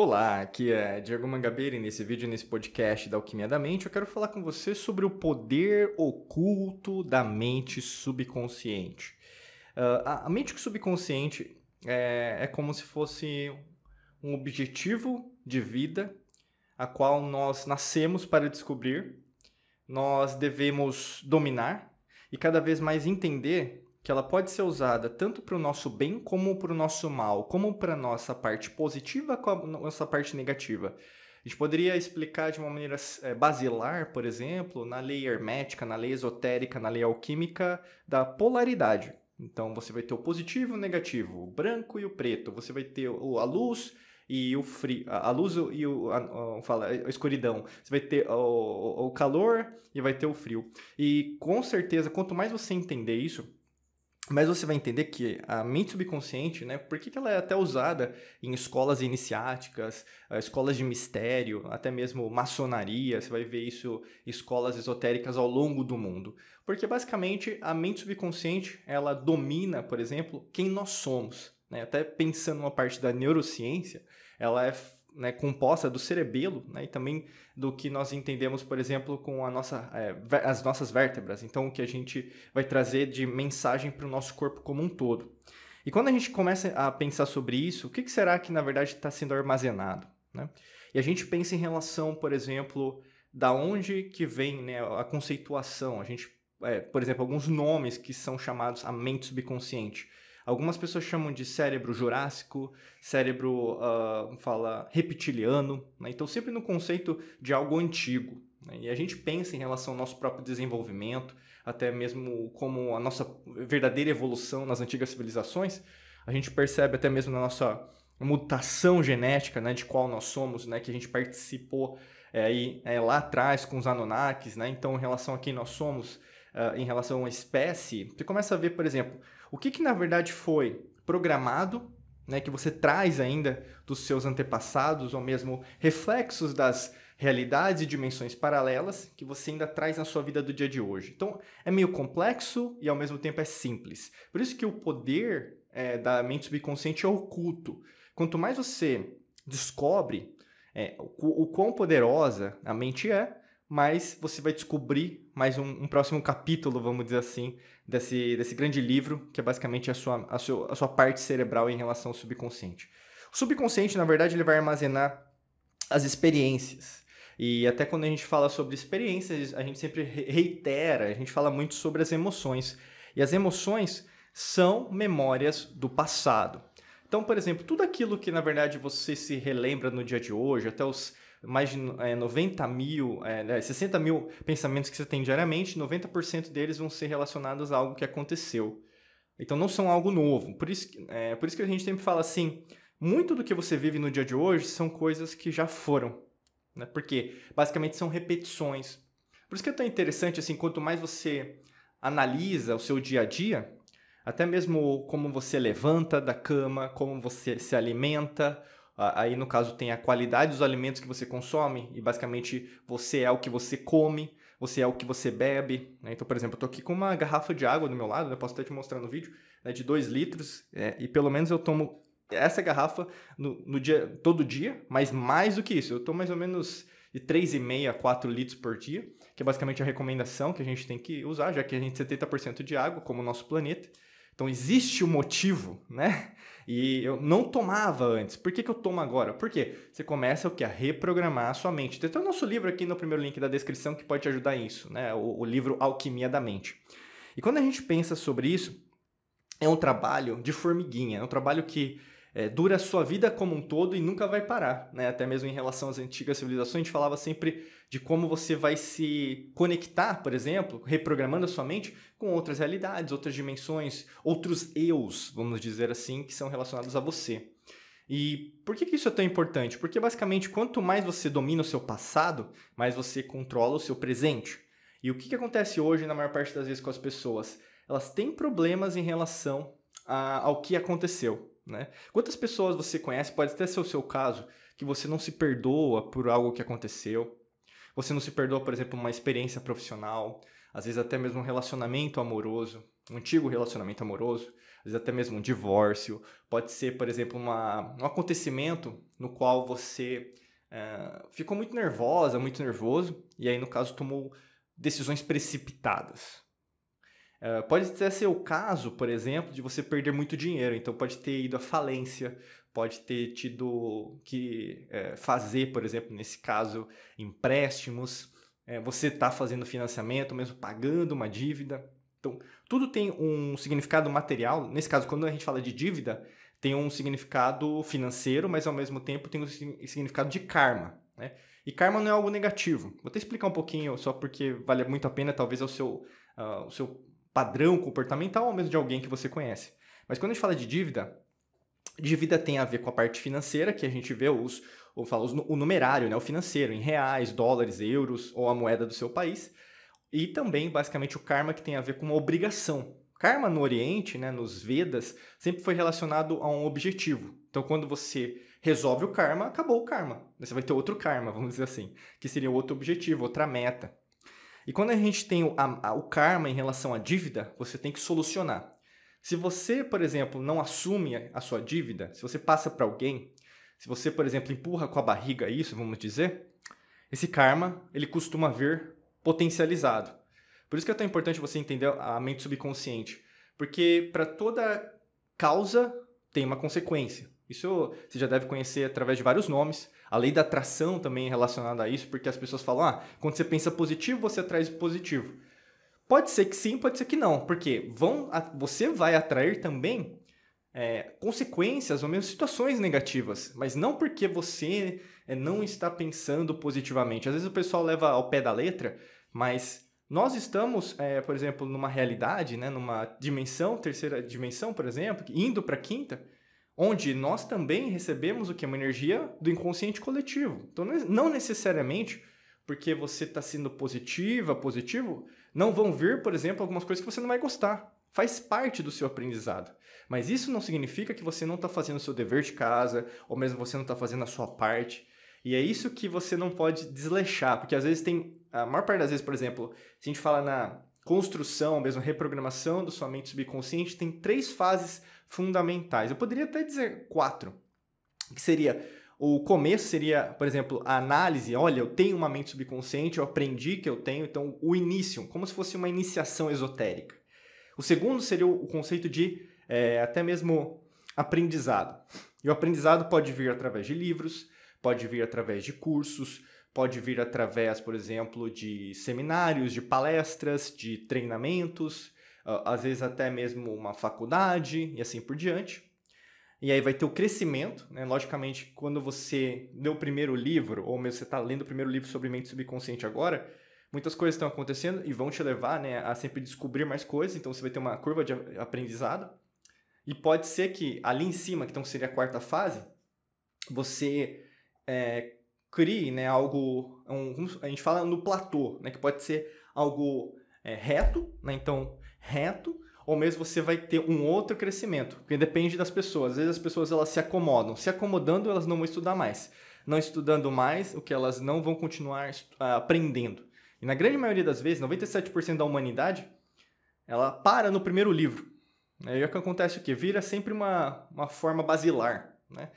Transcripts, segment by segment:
Olá, aqui é Diego Mangabeira e nesse vídeo, nesse podcast da Alquimia da Mente, eu quero falar com você sobre o poder oculto da mente subconsciente. Uh, a, mente subconsciente é, é como se fosse um objetivo de vida a qual nós nascemos para descobrir, nós devemos dominar e cada vez mais entender que ela pode ser usada tanto para o nosso bem como para o nosso mal, como para nossa parte positiva como nossa parte negativa. A gente poderia explicar de uma maneira é, basilar, por exemplo, na lei hermética, na lei esotérica, na lei alquímica, da polaridade. Então você vai ter o positivo e o negativo, o branco e o preto, você vai ter a luz e o frio, a luz e o, a, a, fala, a escuridão. Você vai ter o, o calor e vai ter o frio. E com certeza, quanto mais você entender isso, mas você vai entender que a mente subconsciente, né, por que, que ela é até usada em escolas iniciáticas, eh, escolas de mistério, até mesmo maçonaria, você vai ver isso em escolas esotéricas ao longo do mundo. Porque basicamente a mente subconsciente, ela domina, por exemplo, quem nós somos. Né? Até pensando numa parte da neurociência, ela é né, composta do cerebelo né, e também do que nós entendemos, por exemplo, com a nossa, é, as nossas vértebras. Então, o que a gente vai trazer de mensagem para o nosso corpo como um todo. E quando a gente começa a pensar sobre isso, o que, que será que na verdade está sendo armazenado? Né? E a gente pensa em relação, por exemplo, da onde que vem né, a conceituação. A gente, é, por exemplo, alguns nomes que são chamados a mente subconsciente. Algumas pessoas chamam de cérebro jurássico, cérebro, uh, fala, reptiliano. Né? Então, sempre no conceito de algo antigo. Né? E a gente pensa em relação ao nosso próprio desenvolvimento, até mesmo como a nossa verdadeira evolução nas antigas civilizações. A gente percebe até mesmo na nossa mutação genética, né, de qual nós somos, né, que a gente participou é, aí, é, lá atrás com os Anunnakis, né, então em relação a quem nós somos, uh, em relação à espécie, você começa a ver, por exemplo, o que, que na verdade foi programado, né, que você traz ainda dos seus antepassados, ou mesmo reflexos das realidades e dimensões paralelas que você ainda traz na sua vida do dia de hoje. Então, é meio complexo e ao mesmo tempo é simples. Por isso que o poder é, da mente subconsciente é oculto. Quanto mais você descobre é, o, o quão poderosa a mente é, mais você vai descobrir mais um, um, próximo capítulo, vamos dizer assim, desse, desse grande livro, que é basicamente a sua, a, sua a sua parte cerebral em relação ao subconsciente. O subconsciente, na verdade, ele vai armazenar as experiências. E até quando a gente fala sobre experiências, a gente sempre reitera, a gente fala muito sobre as emoções. E as emoções são memórias do passado. Então, por exemplo, tudo aquilo que na verdade você se relembra no dia de hoje, até os mais de é, 90 mil, é, 60 né, mil pensamentos que você tem diariamente, 90% deles vão ser relacionados a algo que aconteceu. Então não são algo novo. Por isso, é, por isso que a gente sempre fala assim: muito do que você vive no dia de hoje são coisas que já foram. Né? Porque basicamente são repetições. Por isso que é tão interessante, assim, quanto mais você analisa o seu dia a dia, até mesmo como você levanta da cama, como você se alimenta, Aí, no caso, tem a qualidade dos alimentos que você consome, e basicamente você é o que você come, você é o que você bebe. Né? Então, por exemplo, eu estou aqui com uma garrafa de água do meu lado, né? posso até te mostrar no vídeo, né? de 2 litros, é, e pelo menos eu tomo essa garrafa no, no, dia, todo dia, mas mais do que isso, eu tomo mais ou menos de 3,5 a 4 litros por dia, que é basicamente a recomendação que a gente tem que usar, já que a gente tem 70% de água, como o nosso planeta. Então existe o um motivo, né? E eu não tomava antes. Por que, que eu tomo agora? Porque você começa o que? A reprogramar a sua mente. Tem o nosso livro aqui no primeiro link da descrição que pode te ajudar nisso, né? O, o livro Alquimia da Mente. E quando a gente pensa sobre isso, é um trabalho de formiguinha, é um trabalho que é, dura a sua vida como um todo e nunca vai parar. Né? Até mesmo em relação às antigas civilizações, a gente falava sempre de como você vai se conectar, por exemplo, reprogramando a sua mente com outras realidades, outras dimensões, outros eus, vamos dizer assim, que são relacionados a você. E por que, que isso é tão importante? Porque basicamente, quanto mais você domina o seu passado, mais você controla o seu presente. E o que, que acontece hoje, na maior parte das vezes, com as pessoas? Elas têm problemas em relação a, ao que aconteceu. Né? Quantas pessoas você conhece, pode até ser o seu caso, que você não se perdoa por algo que aconteceu? Você não se perdoa, por exemplo, uma experiência profissional, às vezes até mesmo um relacionamento amoroso, um antigo relacionamento amoroso, às vezes até mesmo um divórcio, pode ser, por exemplo, uma, um acontecimento no qual você é, ficou muito nervosa, muito nervoso, e aí, no caso, tomou decisões precipitadas. Eh, pode até ser o caso, por exemplo, de você perder muito dinheiro. Então, pode ter ido à falência, pode ter tido que é, fazer, por exemplo, nesse caso, empréstimos. É, você está fazendo financiamento, mesmo pagando uma dívida. Então, tudo tem um significado material. Nesse caso, quando a gente fala de dívida, tem um significado financeiro, mas ao mesmo tempo tem um significado de karma. Né? E karma não é algo negativo. Vou até explicar um pouquinho, só porque vale muito a pena, talvez, é o seu, uh, o seu padrão comportamental ou mesmo de alguém que você conhece. Mas quando a gente fala de dívida, dívida tem a ver com a parte financeira, que a gente vê os, ou fala, os, o numerário, né, o financeiro, em reais, dólares, euros ou a moeda do seu país. E também, basicamente, o karma, que tem a ver com uma obrigação. Karma no Oriente, né, nos Vedas, sempre foi relacionado a um objetivo. Então, quando você resolve o karma, acabou o karma. Você vai ter outro karma, vamos dizer assim, que seria outro objetivo, outra meta. E quando a gente tem o, a, o karma em relação à dívida, você tem que solucionar. Se você, por exemplo, não assume a sua dívida, se você passa para alguém, se você, por exemplo, empurra com a barriga isso, vamos dizer, esse karma ele costuma vir potencializado. Por isso que é tão importante você entender a mente subconsciente, porque para toda causa tem uma consequência. Isso você já deve conhecer através de vários nomes. A lei da atração também é relacionada a isso, porque as pessoas falam: ah, quando você pensa positivo, você atrai positivo. Pode ser que sim, pode ser que não, porque vão, você vai atrair também é, consequências ou mesmo situações negativas, mas não porque você é, não está pensando positivamente. Às vezes o pessoal leva ao pé da letra, mas nós estamos, é, por exemplo, numa realidade, né, numa dimensão, terceira dimensão, por exemplo, indo para a quinta onde nós também recebemos o que? Uma energia do inconsciente coletivo. Então, não é, necessariamente porque você está sendo positiva, positivo, não vão vir, por exemplo, algumas coisas que você não vai gostar. Faz parte do seu aprendizado. Mas isso não significa que você não está fazendo o seu dever de casa, ou mesmo você não está fazendo a sua parte. E é isso que você não pode desleixar, porque às vezes tem. A maior parte das vezes, por exemplo, se a gente fala na, construção, mesmo reprogramação da sua mente subconsciente, tem três fases fundamentais. Eu poderia até dizer quatro, que seria o começo seria, por exemplo, a análise, olha, eu tenho uma mente subconsciente, eu aprendi que eu tenho, então o início, como se fosse uma iniciação esotérica. O segundo seria o conceito de é, até mesmo aprendizado. E o aprendizado pode vir através de livros, pode vir através de cursos, Pode vir através, por exemplo, de seminários, de palestras, de treinamentos, às vezes até mesmo uma faculdade e assim por diante. E aí vai ter o crescimento, né? Logicamente, quando você lê o primeiro livro, ou mesmo você está lendo o primeiro livro sobre mente subconsciente agora, muitas coisas estão acontecendo e vão te levar né, a sempre descobrir mais coisas, então você vai ter uma curva de aprendizado. E pode ser que ali em cima, que então seria a quarta fase, você é, crie né, algo, é um, a gente fala no platô, né, que pode ser algo é, reto, né, então reto, ou mesmo você vai ter um outro crescimento, porque depende das pessoas. Às vezes as pessoas elas se acomodam, se acomodando elas não vão estudar mais, não estudando mais, o que elas não vão continuar ah, aprendendo. E na grande maioria das vezes, 97% da humanidade, ela para no primeiro livro. Aí é que acontece o quê? Vira sempre uma, uma forma basilar, né?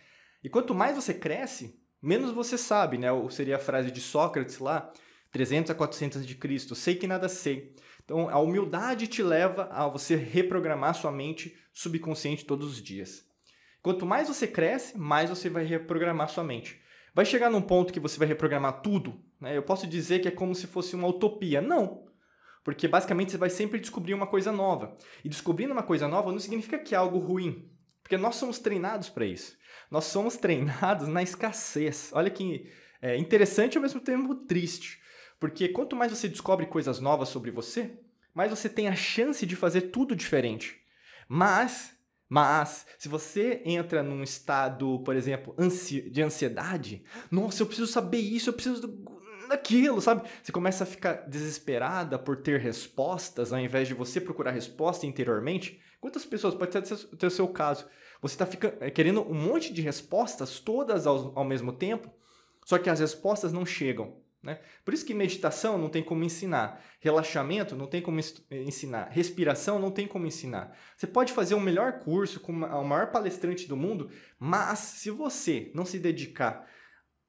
E quanto mais você cresce, menos você sabe, né? Ou seria a frase de Sócrates lá, 300 a 400 de Cristo, sei que nada sei. Então, a humildade te leva a você reprogramar sua mente subconsciente todos os dias. Quanto mais você cresce, mais você vai reprogramar sua mente. Vai chegar num ponto que você vai reprogramar tudo? Né? Eu posso dizer que é como se fosse uma utopia. Não! Porque basicamente você vai sempre descobrir uma coisa nova. E descobrindo uma coisa nova não significa que é algo ruim. Porque nós somos treinados para isso. Nós somos treinados na escassez. Olha que é, interessante e ao mesmo tempo triste. Porque quanto mais você descobre coisas novas sobre você, mais você tem a chance de fazer tudo diferente. Mas, mas, se você entra num estado, por exemplo, ansi de ansiedade, nossa, eu preciso saber isso, eu preciso daquilo, sabe? Você começa a ficar desesperada por ter respostas, ao invés de você procurar resposta interiormente. Quantas pessoas, pode ser o seu caso, você está eh, querendo um monte de respostas, todas ao, ao mesmo tempo, só que as respostas não chegam. Né? Por isso que meditação não tem como ensinar, relaxamento não tem como eh, ensinar, respiração não tem como ensinar. Você pode fazer o melhor curso com o maior palestrante do mundo, mas se você não se dedicar,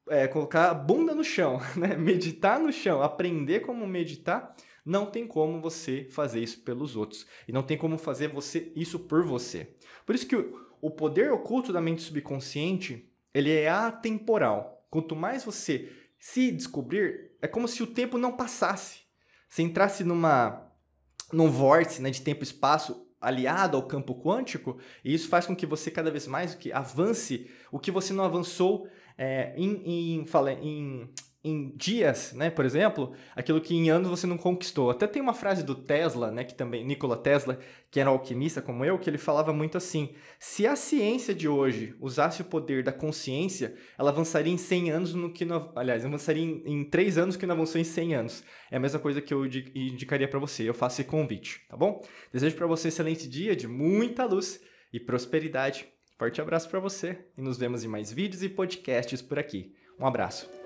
é, colocar a bunda no chão, né? meditar no chão, aprender como meditar, não tem como você fazer isso pelos outros. E não tem como fazer você isso por você. Por isso que o poder oculto da mente subconsciente, ele é atemporal. Quanto mais você se descobrir, é como se o tempo não passasse. Se entrasse numa num vórtice né, de tempo e espaço aliado ao campo quântico, e isso faz com que você cada vez mais que avance o que você não avançou é, em, em, fala, em em dias, né, por exemplo, aquilo que em anos você não conquistou. Até tem uma frase do Tesla, né, que também Nikola Tesla, que era um alquimista como eu, que ele falava muito assim: se a ciência de hoje usasse o poder da consciência, ela avançaria em 100 anos no que não, aliás, avançaria em, três 3 anos que não avançou em 100 anos. É a mesma coisa que eu indicaria para você. Eu faço esse convite, tá bom? Desejo para você um excelente dia de muita luz e prosperidade. Forte abraço para você e nos vemos em mais vídeos e podcasts por aqui. Um abraço.